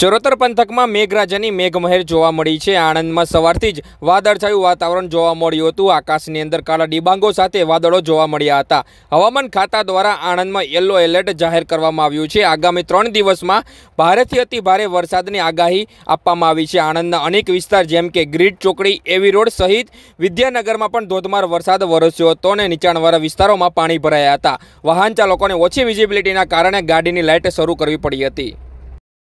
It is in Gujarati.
ચરોતર પંથકમાં મેઘરાજાની મેઘમહેર જોવા મળી છે આણંદમાં સવારથી જ વાદળછાયું વાતાવરણ જોવા મળ્યું હતું આકાશની અંદર કાળા ડિબાંગો સાથે વાદળો જોવા મળ્યા હતા હવામાન ખાતા દ્વારા આણંદમાં યલો એલર્ટ જાહેર કરવામાં આવ્યું છે આગામી ત્રણ દિવસમાં ભારેથી અતિ ભારે વરસાદની આગાહી આપવામાં આવી છે આણંદના અનેક વિસ્તાર જેમ કે ગ્રીડ ચોકડી એવી રોડ સહિત વિદ્યાનગરમાં પણ ધોધમાર વરસાદ વરસ્યો હતો અને નીચાણવાળા વિસ્તારોમાં પાણી ભરાયા હતા વાહન ચાલકોને ઓછી વિઝિબિલિટીના કારણે ગાડીની લાઇટ શરૂ કરવી પડી હતી